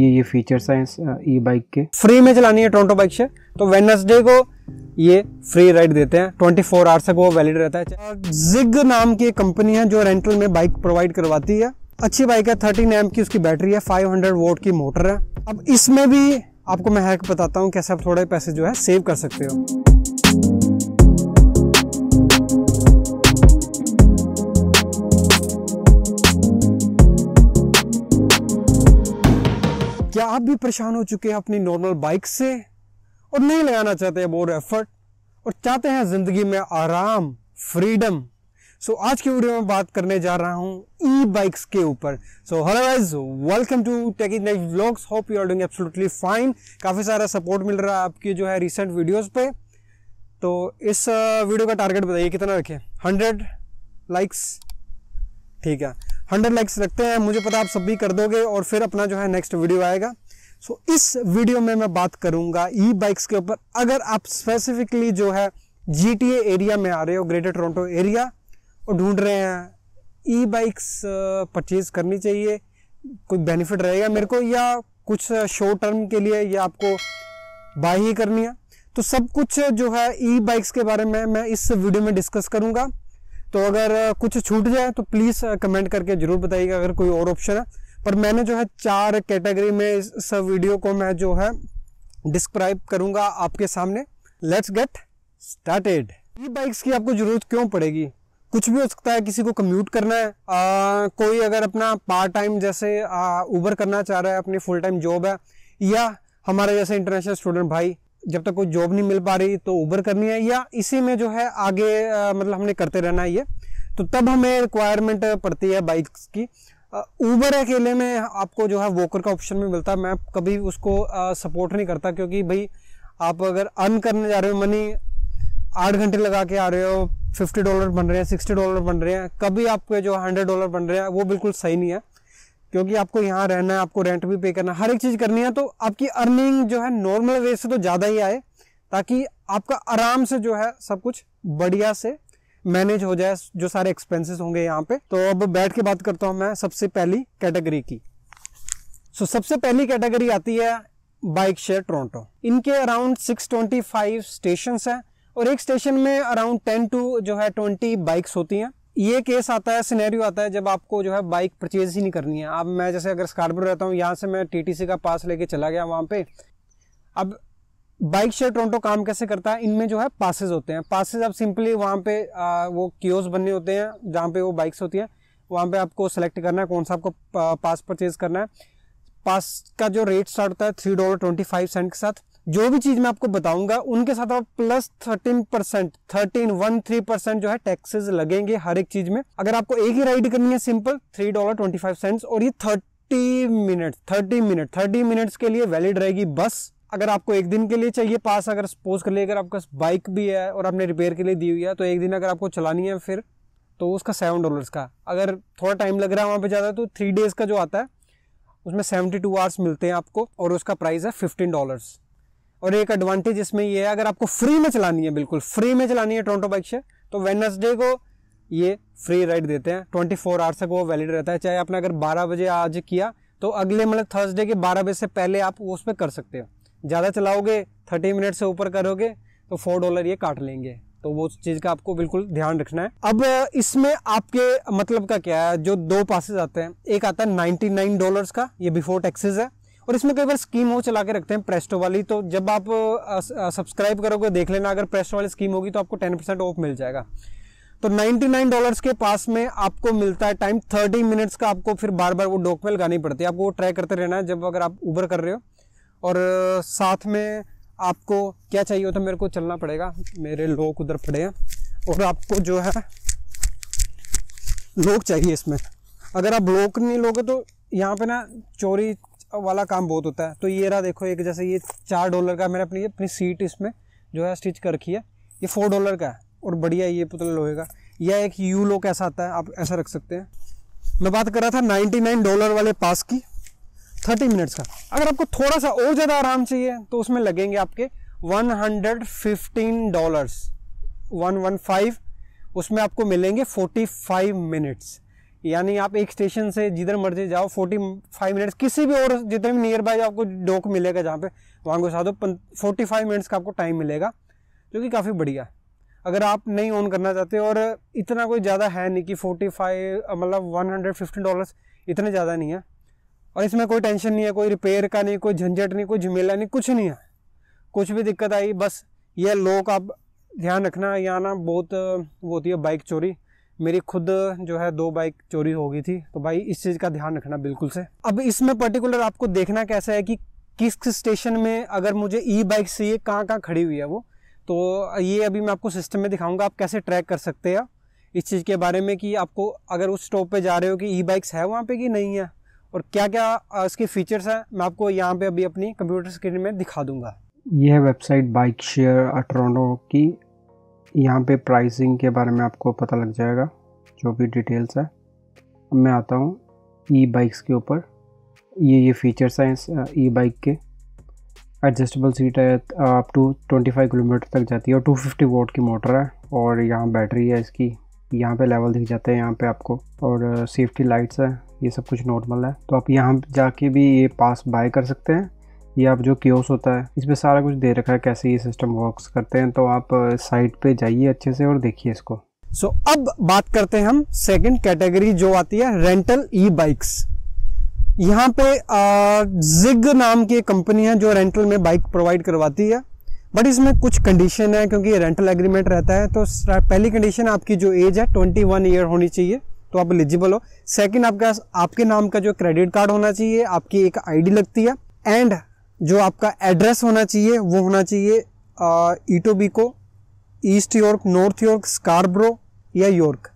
ये ये फीचर्स हैं ई बाइक के फ्री में चलानी है टोरंटो बाइक से तो वेनसडे को ये फ्री राइड देते हैं 24 फोर आवर्स तक वो वैलिड रहता है जिग नाम की कंपनी है जो रेंटल में बाइक प्रोवाइड करवाती है अच्छी बाइक है थर्टीन एम की उसकी बैटरी है 500 हंड्रेड वोट की मोटर है अब इसमें भी आपको मैं हैक बताता हूँ कैसे आप थोड़े पैसे जो है सेव कर सकते हो आप भी परेशान हो चुके हैं अपनी नॉर्मल बाइक से और नहीं लगाना चाहते हैं बोर एफर्ट और चाहते हैं ज़िंदगी में आराम फ्रीडम सो so, आज की वीडियो में बात करने जा रहा हूं ई बाइक्स के ऊपर so hello guys welcome to tech is vlogs hope you are doing absolutely fine काफ़ी सारा सपोर्ट मिल रहा है आपकी जो है रिसेंट वीडियोस पे तो इस वीडियो का टारगेट बताइए कितना रखें हंड्रेड लाइक्स ठीक है हंड्रेड लाइक्स रखते हैं मुझे पता आप सब भी कर दोगे और फिर अपना जो है नेक्स्ट वीडियो आएगा सो so, इस वीडियो में मैं बात करूंगा ई बाइक्स के ऊपर अगर आप स्पेसिफिकली जो है जी एरिया में आ रहे हो ग्रेटर टोरंटो एरिया और ढूंढ रहे हैं ई बाइक्स परचेज करनी चाहिए कोई बेनिफिट रहेगा मेरे को या कुछ शॉर्ट टर्म के लिए या आपको बाय ही करनी है तो सब कुछ जो है ई बाइक्स के बारे में मैं इस वीडियो में डिस्कस करूंगा तो अगर कुछ छूट जाए तो प्लीज़ कमेंट करके ज़रूर बताइएगा अगर कोई और ऑप्शन है पर मैंने जो है चार कैटेगरी में इस सब वीडियो को मैं जो है डिस्क्राइब करूंगा आपके सामने let's get started e bikes की आपको ज़रूरत क्यों पड़ेगी कुछ भी हो सकता है किसी को कम्यूट करना है आ, कोई अगर अपना पार्ट टाइम जैसे ऊबर करना चाह रहा है अपनी फुल टाइम जॉब है या हमारे जैसे इंटरनेशनल स्टूडेंट भाई जब तक कोई जॉब नहीं मिल पा रही तो ऊबर करनी है या इसी में जो है आगे आ, मतलब हमने करते रहना है ये तो तब हमें रिक्वायरमेंट पड़ती है बाइक्स की ऊबर अकेले में आपको जो है वोकर का ऑप्शन भी मिलता है मैं कभी उसको सपोर्ट नहीं करता क्योंकि भाई आप अगर अर्न करने जा रहे हो मनी आठ घंटे लगा के आ रहे हो फिफ्टी डॉलर बन रहे हैं सिक्सटी डॉलर बन रहे हैं कभी आपके जो हंड्रेड डॉलर बन रहे हैं वो बिल्कुल सही नहीं है क्योंकि आपको यहाँ रहना है आपको रेंट भी पे करना है हर एक चीज़ करनी है तो आपकी अर्निंग जो है नॉर्मल वे से तो ज़्यादा ही आए ताकि आपका आराम से जो है सब कुछ बढ़िया से मैनेज हो जाए जो सारे एक्सपेंसेस होंगे यहाँ पे तो अब बैठ के बात करता हूँ मैं सबसे पहली कैटेगरी की सो so, सबसे पहली कैटेगरी आती है बाइक शेयर टोरंटो इनके अराउंड 625 स्टेशंस हैं और एक स्टेशन में अराउंड 10 टू जो है 20 बाइक्स होती हैं ये केस आता है सिनेरियो आता है जब आपको जो है बाइक परचेज ही नहीं करनी है अब मैं जैसे अगर स्कारपियो रहता हूँ यहाँ से मैं टीटीसी का पास लेके चला गया वहाँ पे अब बाइक शेयर टोरंटो काम कैसे करता है इनमें जो है पासेज होते हैं पासेज आप सिंपली वहाँ पे आ, वो कियोस बनने होते हैं जहाँ पे वो बाइक्स होती हैं वहाँ पे आपको सेलेक्ट करना है कौन सा आपको पास परचेज करना है पास का जो रेट स्टार्ट होता है three dollar twenty five cent के साथ जो भी चीज़ मैं आपको बताऊंगा उनके साथ आप plus thirteen percent thirteen one three percent जो है टैक्सेस लगेंगे हर एक चीज़ में अगर आपको एक ही राइड करनी है simple three dollar twenty five cents और ये thirty minute thirty minute thirty minutes के लिए वैलिड रहेगी बस अगर आपको एक दिन के लिए चाहिए पास अगर सपोज कर लिए अगर आपका बाइक भी है और आपने रिपेयर के लिए दी हुई है तो एक दिन अगर आपको चलानी है फिर तो उसका सेवन डॉलर्स का अगर थोड़ा टाइम लग रहा है वहाँ पे ज़्यादा तो थ्री डेज़ का जो आता है उसमें सेवेंटी टू आवर्स मिलते हैं आपको और उसका प्राइस है फिफ्टीन डॉलर्स और एक एडवांटेज इसमें ये है अगर आपको फ्री में चलानी है बिल्कुल फ्री में चलानी है टोरंटो बाइक से तो वेनसडे को ये फ्री राइड देते हैं ट्वेंटी फोर आवर्स तक वो वैलिड रहता है चाहे आपने अगर बारह बजे आज किया तो अगले मतलब थर्सडे के बारह बजे से पहले आप उस पर कर सकते हो ज़्यादा चलाओगे थर्टी मिनट से ऊपर करोगे तो फोर डॉलर ये काट लेंगे तो वो चीज़ का आपको बिल्कुल ध्यान रखना है अब इसमें आपके मतलब का क्या है जो दो पासेज आते हैं एक आता है नाइन्टी नाइन डॉलर्स का ये बिफोर टैक्सेस है और इसमें कई बार स्कीम हो चला के रखते हैं प्रेस्टो वाली तो जब आप सब्सक्राइब करोगे देख लेना अगर प्रेस्टो वाली स्कीम होगी तो आपको टेन परसेंट ऑफ मिल जाएगा तो नाइन्टी नाइन डॉलर्स के पास में आपको मिलता है टाइम थर्टी मिनट्स का आपको फिर बार बार वो डॉकमेल गानी पड़ती है आपको वो ट्राई करते रहना है जब अगर आप ऊबर कर रहे हो और साथ में आपको क्या चाहिए होता मेरे को चलना पड़ेगा मेरे लोग उधर पड़े हैं और आपको जो है लोग चाहिए इसमें अगर आप लोग नहीं लोगे तो यहाँ पे ना चोरी वाला काम बहुत होता है तो ये रहा देखो एक जैसे ये चार डॉलर का मैंने अपनी अपनी सीट इसमें जो है स्टिच कर रखी है ये फोर डॉलर का है और बढ़िया ये पुतला लोहे का यह एक यू लोग ऐसा आता है आप ऐसा रख सकते हैं मैं बात कर रहा था नाइन्टी डॉलर वाले पास की थर्टी मिनट्स का अगर आपको थोड़ा सा और ज़्यादा आराम चाहिए तो उसमें लगेंगे आपके one hundred fifteen dollars one one five उसमें आपको मिलेंगे फोर्टी फाइव मिनट्स यानी आप एक स्टेशन से जिधर मर्जी जाओ फोर्टी फाइव मिनट्स किसी भी और जितने भी नियर बाय आपको डॉक मिलेगा जहाँ पे वहाँ घुसा दो फोर्टी फाइव मिनट्स का आपको टाइम मिलेगा जो कि काफ़ी बढ़िया अगर आप नहीं ऑन करना चाहते और इतना कोई ज़्यादा है नहीं कि फोर्टी फाइव मतलब वन हंड्रेड फिफ्टी डॉलर्स इतने ज़्यादा नहीं है और इसमें कोई टेंशन नहीं है कोई रिपेयर का नहीं कोई झंझट नहीं कोई झमेला नहीं कुछ नहीं है कुछ भी दिक्कत आई बस ये लोग आप ध्यान रखना यहाँ ना बहुत वो होती है बाइक चोरी मेरी खुद जो है दो बाइक चोरी हो गई थी तो भाई इस चीज़ का ध्यान रखना बिल्कुल से अब इसमें पर्टिकुलर आपको देखना कैसा है कि किस स्टेशन में अगर मुझे ई बाइक चाहिए कहाँ कहाँ खड़ी हुई है वो तो ये अभी मैं आपको सिस्टम में दिखाऊंगा आप कैसे ट्रैक कर सकते हैं इस चीज़ के बारे में कि आपको अगर उस स्टॉप पे जा रहे हो कि ई बाइक्स है वहाँ पे कि नहीं है और क्या क्या इसके फीचर्स हैं मैं आपको यहाँ पे अभी अपनी कंप्यूटर स्क्रीन में दिखा दूंगा यह है वेबसाइट बाइक शेयर अट्रोनो की यहाँ पे प्राइसिंग के बारे में आपको पता लग जाएगा जो भी डिटेल्स है मैं आता हूँ ई बाइक्स के ऊपर ये ये फीचर्स हैं इस ई बाइक के एडजस्टेबल सीट है अप टू 25 किलोमीटर तक जाती है और 250 वोट की मोटर है और यहाँ बैटरी है इसकी यहाँ पे लेवल दिख जाते हैं यहाँ पे आपको और सेफ्टी लाइट्स है ये सब कुछ नॉर्मल है तो आप यहाँ जाके भी ये पास बाय कर सकते हैं ये आप जो क्योस होता है इसमें सारा कुछ दे रखा है कैसे ये सिस्टम वर्क्स करते हैं तो आप साइट पे जाइए अच्छे से और देखिए इसको सो so, अब बात करते हैं हम सेकंड कैटेगरी जो आती है रेंटल ई बाइक्स यहाँ पे जिग नाम की कंपनी है जो रेंटल में बाइक प्रोवाइड करवाती है बट इसमें कुछ कंडीशन है क्योंकि रेंटल एग्रीमेंट रहता है तो पहली कंडीशन आपकी जो एज है 21 ईयर होनी चाहिए तो आप एलिजिबल हो सेकेंड आपका आपके नाम का जो क्रेडिट कार्ड होना चाहिए आपकी एक आईडी लगती है एंड जो आपका एड्रेस होना चाहिए वो होना चाहिए Etobicoke East York North York Scarborough या यॉर्क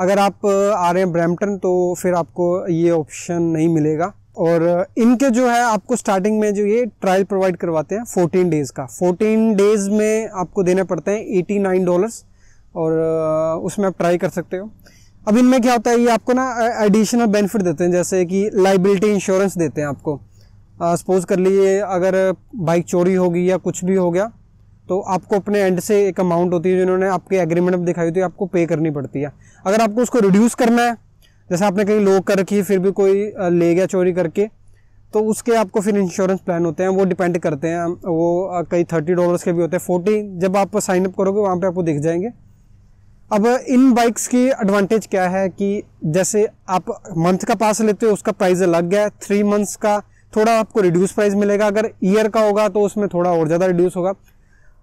अगर आप आ रहे हैं ब्रैम्पटन तो फिर आपको ये ऑप्शन नहीं मिलेगा और इनके जो है आपको स्टार्टिंग में जो ये ट्रायल प्रोवाइड करवाते हैं 14 डेज़ का 14 डेज़ में आपको देने पड़ते हैं 89 डॉलर्स और उसमें आप ट्राई कर सकते हो अब इनमें क्या होता है ये आपको ना एडिशनल बेनिफिट देते हैं जैसे कि लाइबिलिटी इंश्योरेंस देते हैं आपको सपोज कर लीजिए अगर बाइक चोरी होगी या कुछ भी हो गया तो आपको अपने एंड से एक अमाउंट होती है जिन्होंने आपके एग्रीमेंट में दिखाई होती है आपको पे करनी पड़ती है अगर आपको उसको रिड्यूस करना है जैसे आपने कहीं लोक कर रखी है फिर भी कोई ले गया चोरी करके तो उसके आपको फिर इंश्योरेंस प्लान होते हैं वो डिपेंड करते हैं वो कई थर्टी डॉलर्स के भी होते हैं फोर्टी जब आप साइनअप करोगे वहाँ पर आपको दिख जाएंगे अब इन बाइक्स की एडवांटेज क्या है कि जैसे आप मंथ का पास लेते हो उसका प्राइस अलग है थ्री मंथ्स का थोड़ा आपको रिड्यूस प्राइस मिलेगा अगर ईयर का होगा तो उसमें थोड़ा और ज़्यादा रिड्यूस होगा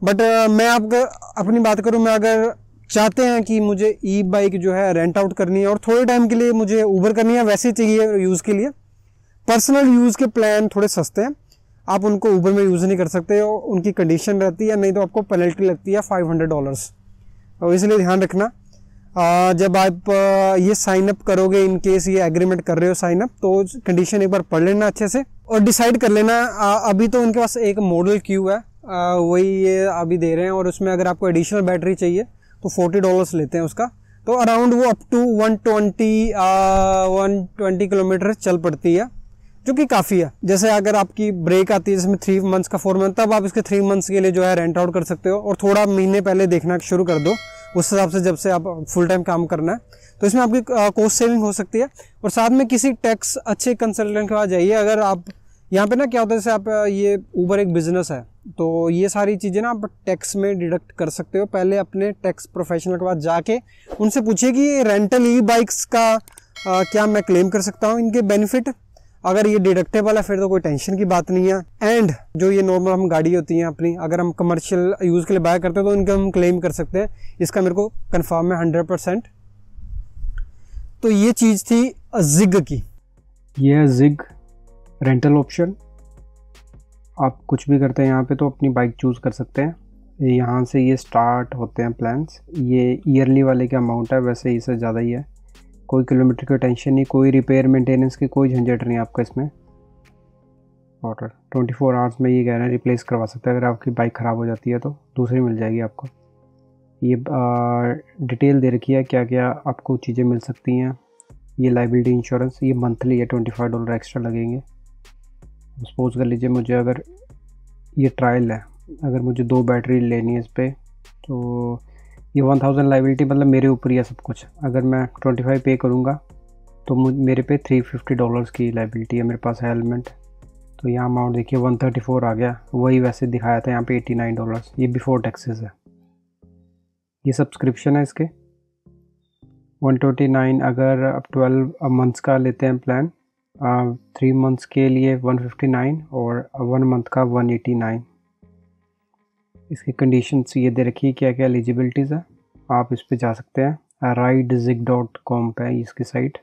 बट मैं आपको अपनी बात करूँ मैं अगर चाहते हैं कि मुझे ई बाइक जो है रेंट आउट करनी है और थोड़े टाइम के लिए मुझे ऊबर करनी है वैसे चाहिए यूज़ के लिए पर्सनल यूज़ के प्लान थोड़े सस्ते हैं आप उनको ऊबर में यूज़ नहीं कर सकते उनकी कंडीशन रहती है नहीं तो आपको पेनल्टी लगती है फाइव हंड्रेड डॉलर्स और इसलिए ध्यान रखना जब आप ये साइन अप करोगे इन केस ये एग्रीमेंट कर रहे हो साइन अप तो कंडीशन एक बार पढ़ लेना अच्छे से और डिसाइड कर लेना अभी तो उनके पास एक मॉडल क्यू है वही ये अभी दे रहे हैं और उसमें अगर आपको एडिशनल बैटरी चाहिए तो फोर्टी डॉलर्स लेते हैं उसका तो अराउंड वो up to one twenty one twenty kilometre चल पड़ती है जो कि काफ़ी है जैसे अगर आपकी ब्रेक आती है जिसमें थ्री मंथ्स का फोर मंथ तब आप इसके थ्री मंथ्स के लिए जो है रेंट आउट कर सकते हो और थोड़ा महीने पहले देखना शुरू कर दो उस हिसाब से जब से आप फुल टाइम काम करना है तो इसमें आपकी कॉस्ट सेविंग हो सकती है और साथ में किसी टैक्स अच्छे कंसल्टेंट के पास जाइए अगर आप यहाँ पे ना क्या होता है जैसे आप ये ऊबर एक बिज़नेस है तो ये सारी चीज़ें ना आप टैक्स में डिडक्ट कर सकते हो पहले अपने टैक्स प्रोफेशनल के पास जाके उनसे पूछिए कि रेंटल ई बाइक्स का आ, क्या मैं क्लेम कर सकता हूँ इनके बेनिफिट अगर ये डिडक्टेबल है फिर तो कोई टेंशन की बात नहीं है एंड जो ये नॉर्मल हम गाड़ी होती हैं अपनी अगर हम कमर्शियल यूज़ के लिए बाय करते हैं तो इनका हम क्लेम कर सकते हैं इसका मेरे को कन्फर्म है हंड्रेड परसेंट तो ये चीज़ थी जिग की ये है जिग रेंटल ऑप्शन आप कुछ भी करते हैं यहाँ पे तो अपनी बाइक चूज़ कर सकते हैं यहाँ से ये स्टार्ट होते हैं प्लान्स ये ईयरली वाले के अमाउंट है वैसे इससे ज़्यादा ही है कोई किलोमीटर की टेंशन नहीं कोई रिपेयर मेंटेनेंस की कोई झंझट नहीं आपका इसमें और ट्वेंटी फोर आवर्स में ये कह रहे हैं रिप्लेस करवा सकते हैं अगर आपकी बाइक ख़राब हो जाती है तो दूसरी मिल जाएगी आपको ये आ, डिटेल दे रखी है क्या क्या आपको चीज़ें मिल सकती हैं ये लाइबिलिटी इंश्योरेंस ये मंथली है ट्वेंटी फाइव डॉलर एक्स्ट्रा लगेंगे सपोज कर लीजिए मुझे अगर ये ट्रायल है अगर मुझे दो बैटरी लेनी है इस पर तो ये वन थाउजेंड लाइबिलिटी मतलब मेरे ऊपर ही है सब कुछ अगर मैं ट्वेंटी फाइव पे करूँगा तो मेरे पे थ्री फिफ्टी डॉलर्स की लाइबिलिटी है मेरे पास है हेलमेट तो यहाँ अमाउंट देखिए वन थर्टी फोर आ गया वही वैसे दिखाया था यहाँ पे एटी नाइन डॉलर्स ये बिफोर टैक्सेस है ये सब्सक्रिप्शन है इसके वन ट्वेंटी नाइन अगर आप ट्वेल्व मंथ्स का लेते हैं प्लान थ्री मंथ्स के लिए वन फिफ्टी नाइन और वन मंथ का वन एटी नाइन इसकी कंडीशन ये दे रखी है क्या क्या एलिजिबिलिटीज़ है आप इस पर जा सकते हैं राइड जिक डॉट कॉम पर इसकी साइट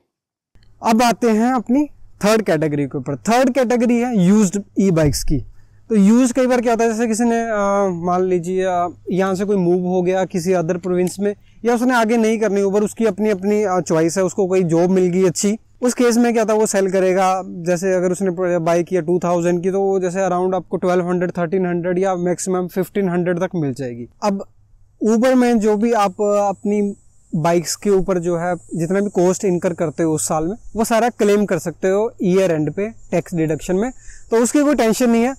अब आते हैं अपनी थर्ड कैटेगरी के ऊपर थर्ड कैटेगरी है यूज्ड ई बाइक्स की तो यूज़ कई बार क्या होता है जैसे किसी ने मान लीजिए यहाँ से कोई मूव हो गया किसी अदर प्रोविंस में या उसने आगे नहीं करनी ऊपर उसकी अपनी अपनी चॉइस है उसको कोई जॉब मिल गई अच्छी उस केस में क्या था वो सेल करेगा जैसे अगर उसने बाई किया टू थाउजेंड की तो वो जैसे अराउंड आपको ट्वेल्व हंड्रेड थर्टीन हंड्रेड या मैक्सिमम फिफ्टीन हंड्रेड तक मिल जाएगी अब ऊबर में जो भी आप अपनी बाइक्स के ऊपर जो है जितना भी कॉस्ट इनकर करते हो उस साल में वो सारा क्लेम कर सकते हो ईयर एंड पे टैक्स डिडक्शन में तो उसकी कोई टेंशन नहीं है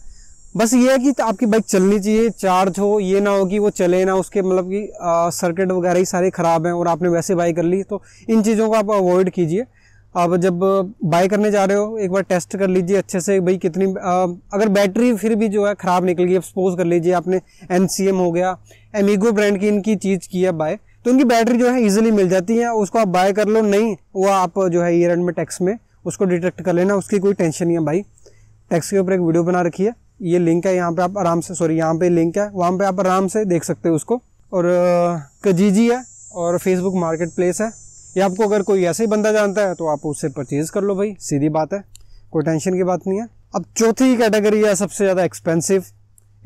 बस ये है कि आपकी बाइक चलनी चाहिए चार्ज हो ये ना हो कि वो चले ना उसके मतलब कि सर्किट वगैरह ही सारे ख़राब हैं और आपने वैसे बाई कर ली तो इन चीज़ों को आप अवॉइड कीजिए आप जब बाई करने जा रहे हो एक बार टेस्ट कर लीजिए अच्छे से भाई कितनी आ, अगर बैटरी फिर भी जो है ख़राब निकल गई अब सपोज़ कर लीजिए आपने एन हो गया एमिगो ब्रांड की इनकी चीज़ की है बाय तो इनकी बैटरी जो है ईजिली मिल जाती है उसको आप बाय कर लो नहीं वो आप जो है ईयर एंड में टैक्स में उसको डिटेक्ट कर लेना उसकी कोई टेंशन नहीं है भाई टैक्स के ऊपर एक वीडियो बना रखी है ये लिंक है यहाँ पे आप आराम से सॉरी यहाँ पे लिंक है वहाँ पे आप आराम से देख सकते हो उसको और कजीजी है और फेसबुक मार्केट प्लेस है ये आपको अगर कोई ऐसे ही बंदा जानता है तो आप उससे परचेज़ कर लो भाई सीधी बात है कोई टेंशन की बात नहीं है अब चौथी कैटेगरी है सबसे ज़्यादा एक्सपेंसिव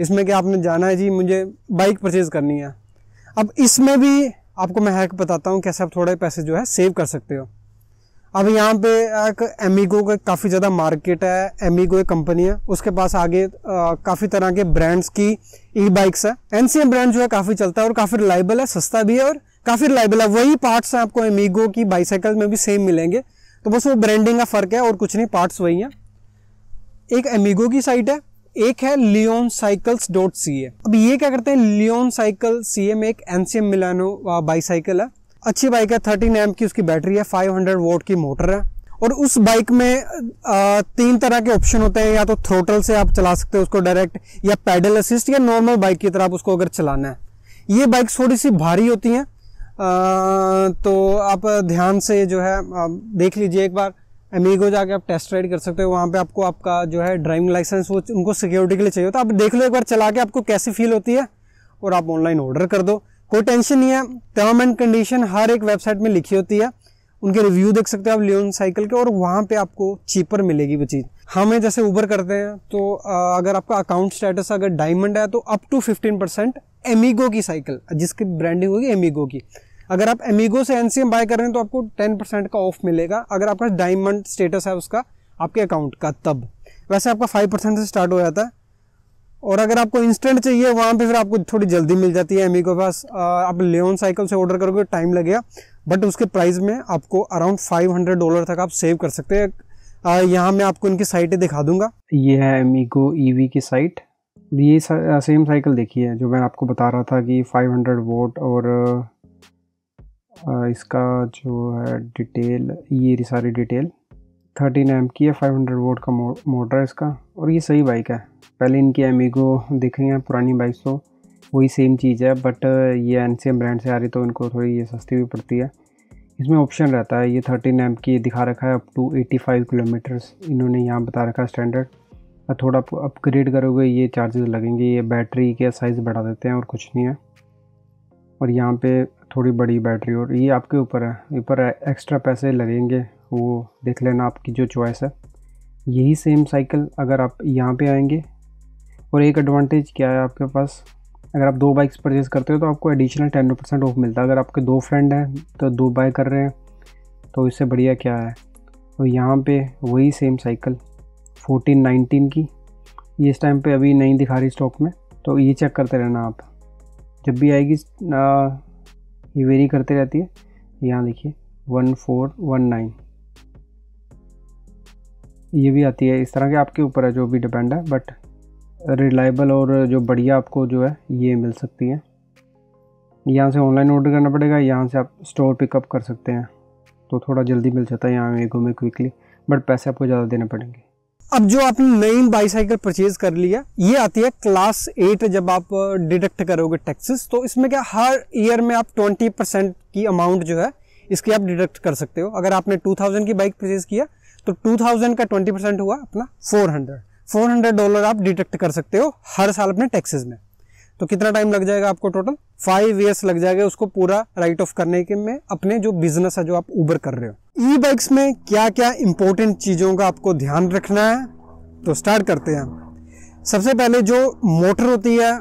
इसमें कि आपने जाना है जी मुझे बाइक परचेज़ करनी है अब इसमें भी आपको मैं हैक बताता हूँ कैसे आप थोड़े पैसे जो है सेव कर सकते हो अब यहाँ पे एक एमिगो का काफ़ी ज़्यादा मार्केट है एमिगो एक कंपनी है उसके पास आगे काफ़ी तरह के ब्रांड्स की ई बाइक्स है एनसीएम ब्रांड जो है काफ़ी चलता है और काफ़ी रिलायबल है सस्ता भी है और काफ़ी रिलायबल है वही पार्ट्स आपको एमिगो की बाइसाइकिल में भी सेम मिलेंगे तो बस वो ब्रांडिंग का फ़र्क है और कुछ नहीं पार्ट्स वही हैं एक एमिगो की साइट है एक है Leon cycles dot C A अब ये क्या करते हैं लियोन साइकिल सी ए में एक एनसीएम मिलानो बाईसाइकिल है अच्छी बाइक है थर्टीन एम की उसकी बैटरी है फाइव हंड्रेड वोट की मोटर है और उस बाइक में तीन तरह के ऑप्शन होते हैं या तो थ्रोटल से आप चला सकते हो उसको डायरेक्ट या पैडल असिस्ट या नॉर्मल बाइक की तरह आप उसको अगर चलाना है ये बाइक थोड़ी सी भारी होती हैं तो आप ध्यान से जो है देख लीजिए एक बार अमीगो जाके आप टेस्ट राइड कर सकते हो वहाँ पे आपको आपका जो है ड्राइविंग लाइसेंस वो उनको सिक्योरिटी के लिए चाहिए तो आप देख लो एक बार चला के आपको कैसी फील होती है और आप ऑनलाइन ऑर्डर कर दो कोई टेंशन नहीं है टर्म एंड कंडीशन हर एक वेबसाइट में लिखी होती है उनके रिव्यू देख सकते हो आप लियोन साइकिल के और वहाँ पे आपको चीपर मिलेगी वो चीज़ हमें जैसे ऊबर करते हैं तो अगर आपका अकाउंट स्टेटस अगर डायमंड है तो up to fifteen percent Amigo की साइकिल जिसकी ब्रांडिंग होगी एमिगो की अगर आप एमिगो से एन बाय कर रहे हैं तो आपको टेन परसेंट का ऑफ मिलेगा अगर आपका डायमंड स्टेटस है उसका आपके अकाउंट का तब वैसे आपका फाइव परसेंट से स्टार्ट हो जाता है और अगर आपको इंस्टेंट चाहिए वहाँ पे फिर आपको थोड़ी जल्दी मिल जाती है एमी e के पास आप लेन साइकिल से ऑर्डर करोगे टाइम लगेगा बट उसके प्राइस में आपको अराउंड 500 डॉलर तक आप सेव कर सकते हैं यहाँ मैं आपको इनकी साइटें दिखा दूंगा ये है एमीगो e ईवी e की साइट ये सा, सेम साइकिल देखी है जो मैं आपको बता रहा था कि 500 वोट और इसका जो है डिटेल ये सारी डिटेल थर्टीन एम की है 500 वोट का मोटर है इसका और ये सही बाइक है पहले इनकी एमिगो देखेंगे पुरानी बाइक्स तो वही सेम चीज़ है बट ये एन ब्रांड से आ रही तो इनको थोड़ी ये सस्ती भी पड़ती है इसमें ऑप्शन रहता है ये थर्टीन एम की दिखा रखा है up to eighty five kilometres इन्होंने यहाँ बता रखा है स्टैंडर्ड और थोड़ा अपग्रेड करोगे ये चार्जेस लगेंगे ये बैटरी के साइज़ बढ़ा देते हैं और कुछ नहीं है और यहाँ पे थोड़ी बड़ी बैटरी और ये आपके ऊपर है ऊपर एक्स्ट्रा पैसे लगेंगे वो देख लेना आपकी जो चॉइस है यही सेम साइकिल अगर आप यहाँ पे आएंगे और एक एडवांटेज क्या है आपके पास अगर आप दो बाइक्स परचेज़ करते हो तो आपको एडिशनल टेन परसेंट ऑफ मिलता है अगर आपके दो फ्रेंड हैं तो दो बाई कर रहे हैं तो इससे बढ़िया क्या है तो यहाँ पे वही सेम साइकिल फोर्टीन नाइनटीन की ये इस टाइम पे अभी नहीं दिखा रही स्टॉक में तो ये चेक करते रहना आप जब भी आएगी आ, ये वेरी करते रहती है यहाँ देखिए वन फोर वन नाइन ये भी आती है इस तरह के आपके ऊपर है जो भी डिपेंड है बट रिलायबल और जो बढ़िया आपको जो है ये मिल सकती है यहाँ से ऑनलाइन ऑर्डर करना पड़ेगा यहाँ से आप स्टोर पिकअप कर सकते हैं तो थोड़ा जल्दी मिल जाता है यहाँ एक में क्विकली बट पैसे आपको ज़्यादा देने पड़ेंगे अब जो आपने नई बाईसाइकिल परचेज कर लिया ये आती है क्लास एट जब आप डिडक्ट करोगे टैक्सेस तो इसमें क्या हर ईयर में आप ट्वेंटी परसेंट की अमाउंट जो है इसकी आप डिडक्ट कर सकते हो अगर आपने टू थाउजेंड की बाइक परचेज किया तो टू थाउजेंड का ट्वेंटी परसेंट हुआ अपना फोर हंड्रेड 400 डॉलर आप डिटेक्ट कर सकते हो हर साल अपने टैक्सेस में तो कितना टाइम लग जाएगा आपको टोटल फाइव ईयर्स लग जाएगा उसको पूरा राइट ऑफ करने के में अपने जो बिजनेस है जो आप उबर कर रहे हो ई बाइक्स में क्या क्या इंपॉर्टेंट चीज़ों का आपको ध्यान रखना है तो स्टार्ट करते हैं सबसे पहले जो मोटर होती है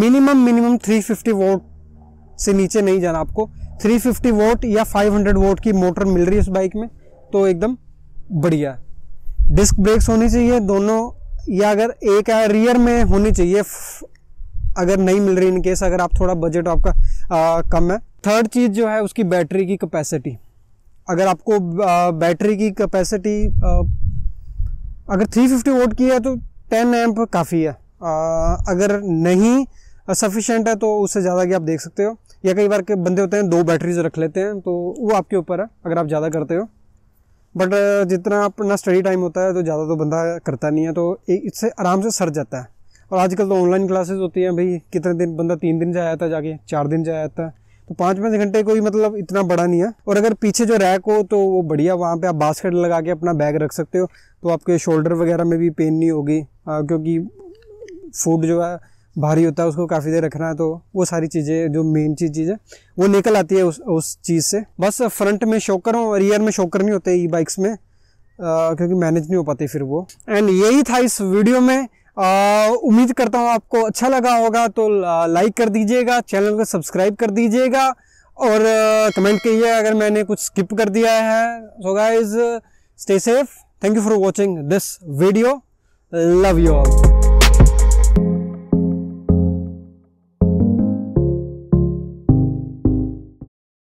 मिनिमम मिनिमम 350 वोट से नीचे नहीं जाना आपको 350 वोट या 500 वोट की मोटर मिल रही है उस बाइक में तो एकदम बढ़िया है डिस्क ब्रेक्स होनी चाहिए दोनों या अगर एक है रियर में होनी चाहिए अगर नहीं मिल रही इनकेस अगर आप थोड़ा बजट आपका आ, कम है थर्ड चीज़ जो है उसकी बैटरी की कैपेसिटी अगर आपको बैटरी की कैपेसिटी अगर 350 फिफ्टी वोट की है तो 10 एम्प काफ़ी है आ, अगर नहीं सफिशेंट है तो उससे ज़्यादा की आप देख सकते हो या कई बार के बंदे होते हैं दो बैटरीज रख लेते हैं तो वो आपके ऊपर है अगर आप ज़्यादा करते हो बट uh, जितना अपना स्टडी टाइम होता है तो ज़्यादा तो बंदा करता नहीं है तो इससे आराम से सर जाता है और आजकल तो ऑनलाइन क्लासेस होती हैं भाई कितने दिन बंदा तीन दिन जाया था जाके चार दिन जाया था तो पाँच पाँच घंटे कोई मतलब इतना बड़ा नहीं है और अगर पीछे जो रैक हो तो वो बढ़िया वहाँ पे आप बास्केट लगा के अपना बैग रख सकते हो तो आपके शोल्डर वगैरह में भी पेन नहीं होगी क्योंकि फूड जो है भारी होता है उसको काफ़ी देर रखना है तो वो सारी चीज़ें जो मेन चीज़ चीज़ है वो निकल आती है उस उस चीज़ से बस फ्रंट में शोकर हो रियर में शोकर नहीं होते ई बाइक्स में आ, क्योंकि मैनेज नहीं हो पाती फिर वो एंड यही था इस वीडियो में उम्मीद करता हूँ आपको अच्छा लगा होगा तो लाइक कर दीजिएगा चैनल को सब्सक्राइब कर दीजिएगा और कमेंट कहिए अगर मैंने कुछ स्किप कर दिया है so guys stay safe thank you for watching this video love you all